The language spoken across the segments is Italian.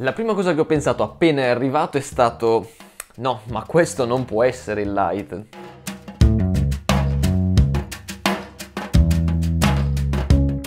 La prima cosa che ho pensato appena è arrivato è stato no, ma questo non può essere il light.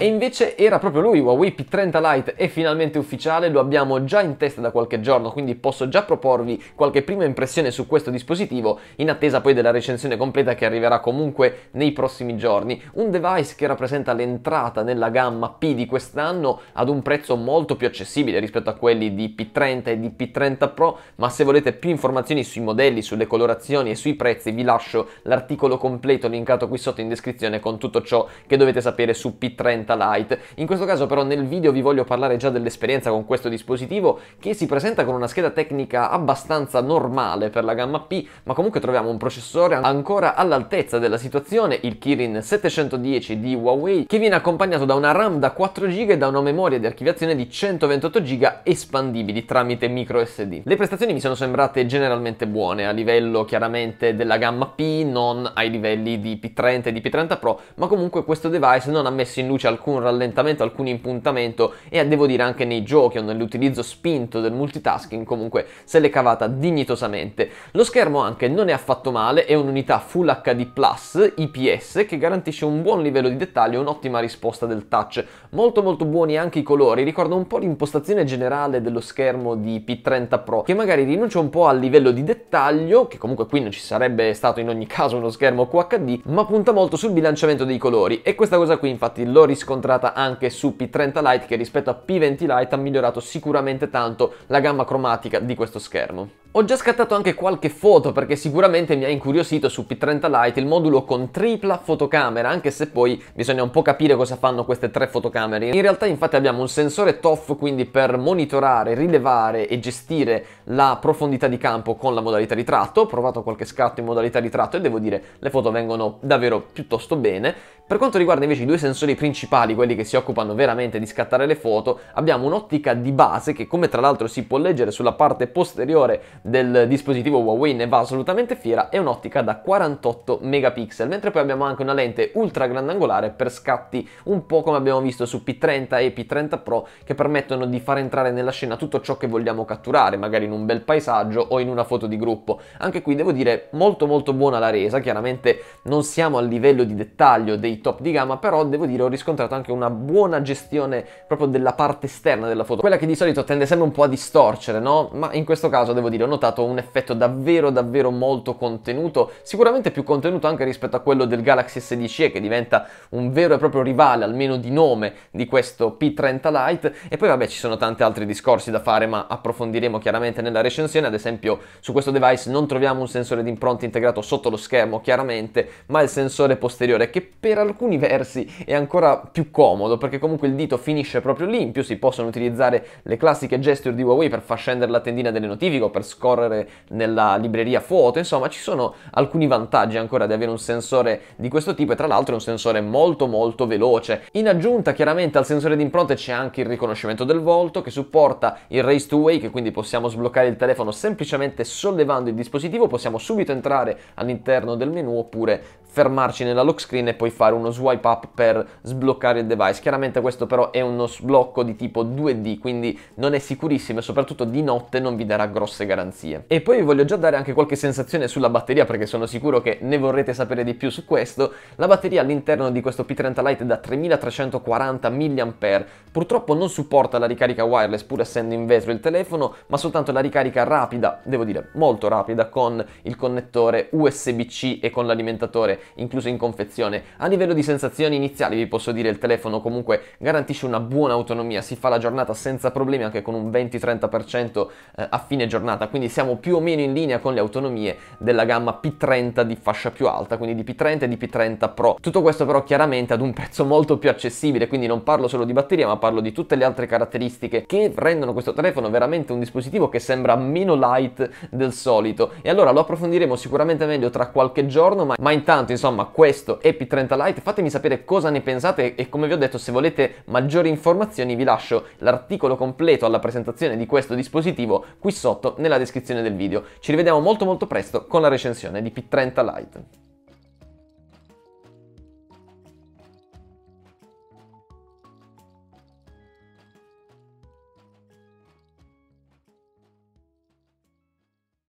E invece era proprio lui, Huawei P30 Lite è finalmente ufficiale, lo abbiamo già in testa da qualche giorno, quindi posso già proporvi qualche prima impressione su questo dispositivo, in attesa poi della recensione completa che arriverà comunque nei prossimi giorni. Un device che rappresenta l'entrata nella gamma P di quest'anno ad un prezzo molto più accessibile rispetto a quelli di P30 e di P30 Pro, ma se volete più informazioni sui modelli, sulle colorazioni e sui prezzi vi lascio l'articolo completo linkato qui sotto in descrizione con tutto ciò che dovete sapere su P30 Beta Lite. In questo caso però nel video vi voglio parlare già dell'esperienza con questo dispositivo che si presenta con una scheda tecnica abbastanza normale per la gamma P, ma comunque troviamo un processore ancora all'altezza della situazione, il Kirin 710 di Huawei, che viene accompagnato da una RAM da 4 GB e da una memoria di archiviazione di 128 GB espandibili tramite micro SD. Le prestazioni mi sono sembrate generalmente buone a livello chiaramente della gamma P, non ai livelli di P30 e di P30 Pro, ma comunque questo device non ha messo in luce alcun alcun rallentamento, alcun impuntamento e eh, devo dire anche nei giochi o nell'utilizzo spinto del multitasking comunque se l'è cavata dignitosamente. Lo schermo anche non è affatto male, è un'unità Full HD Plus IPS che garantisce un buon livello di dettaglio e un'ottima risposta del touch. Molto molto buoni anche i colori, ricorda un po' l'impostazione generale dello schermo di P30 Pro che magari rinuncia un po' al livello di dettaglio, che comunque qui non ci sarebbe stato in ogni caso uno schermo QHD, ma punta molto sul bilanciamento dei colori e questa cosa qui infatti l'ho riscontrata riscontrata anche su P30 Lite che rispetto a P20 Lite ha migliorato sicuramente tanto la gamma cromatica di questo schermo. Ho già scattato anche qualche foto perché sicuramente mi ha incuriosito su P30 Lite il modulo con tripla fotocamera, anche se poi bisogna un po' capire cosa fanno queste tre fotocamere. In realtà infatti abbiamo un sensore TOF quindi per monitorare, rilevare e gestire la profondità di campo con la modalità ritratto. Ho provato qualche scatto in modalità ritratto e devo dire le foto vengono davvero piuttosto bene. Per quanto riguarda invece i due sensori principali, quelli che si occupano veramente di scattare le foto, abbiamo un'ottica di base che come tra l'altro si può leggere sulla parte posteriore del dispositivo Huawei ne va assolutamente fiera è un'ottica da 48 megapixel, mentre poi abbiamo anche una lente ultra grandangolare per scatti un po' come abbiamo visto su P30 e P30 Pro che permettono di far entrare nella scena tutto ciò che vogliamo catturare, magari in un bel paesaggio o in una foto di gruppo. Anche qui devo dire molto molto buona la resa, chiaramente non siamo al livello di dettaglio dei top di gamma, però devo dire ho riscontrato anche una buona gestione proprio della parte esterna della foto, quella che di solito tende sempre un po' a distorcere, no? Ma in questo caso devo dire notato un effetto davvero davvero molto contenuto, sicuramente più contenuto anche rispetto a quello del Galaxy S10e che diventa un vero e proprio rivale, almeno di nome, di questo P30 Lite e poi vabbè ci sono tanti altri discorsi da fare ma approfondiremo chiaramente nella recensione, ad esempio su questo device non troviamo un sensore di impronte integrato sotto lo schermo chiaramente, ma il sensore posteriore che per alcuni versi è ancora più comodo perché comunque il dito finisce proprio lì, in più si possono utilizzare le classiche gesture di Huawei per far scendere la tendina delle notifiche o per scorrere nella libreria foto, insomma ci sono alcuni vantaggi ancora di avere un sensore di questo tipo e tra l'altro è un sensore molto molto veloce. In aggiunta chiaramente al sensore di impronte c'è anche il riconoscimento del volto che supporta il Race to Wake, quindi possiamo sbloccare il telefono semplicemente sollevando il dispositivo, possiamo subito entrare all'interno del menu oppure fermarci nella lock screen e poi fare uno swipe up per sbloccare il device. Chiaramente questo però è uno sblocco di tipo 2D, quindi non è sicurissimo e soprattutto di notte non vi darà grosse garanzie. E poi vi voglio già dare anche qualche sensazione sulla batteria perché sono sicuro che ne vorrete sapere di più su questo. La batteria all'interno di questo P30 Lite è da 3340 mAh. Purtroppo non supporta la ricarica wireless pur essendo in vetro il telefono, ma soltanto la ricarica rapida, devo dire molto rapida, con il connettore USB-C e con l'alimentatore incluso in confezione. A livello di sensazioni iniziali vi posso dire il telefono comunque garantisce una buona autonomia, si fa la giornata senza problemi anche con un 20-30% eh, a fine giornata, quindi siamo più o meno in linea con le autonomie della gamma P30 di fascia più alta, quindi di P30 e di P30 Pro. Tutto questo però chiaramente ad un prezzo molto più accessibile, quindi non parlo solo di batteria ma parlo di tutte le altre caratteristiche che rendono questo telefono veramente un dispositivo che sembra meno light del solito. E allora lo approfondiremo sicuramente meglio tra qualche giorno, ma, ma intanto interessante, insomma questo Epi 30 Lite, fatemi sapere cosa ne pensate e come vi ho detto se volete maggiori informazioni vi lascio l'articolo completo alla presentazione di questo dispositivo qui sotto nella descrizione del video. Ci rivediamo molto molto presto con la recensione di P30 Lite.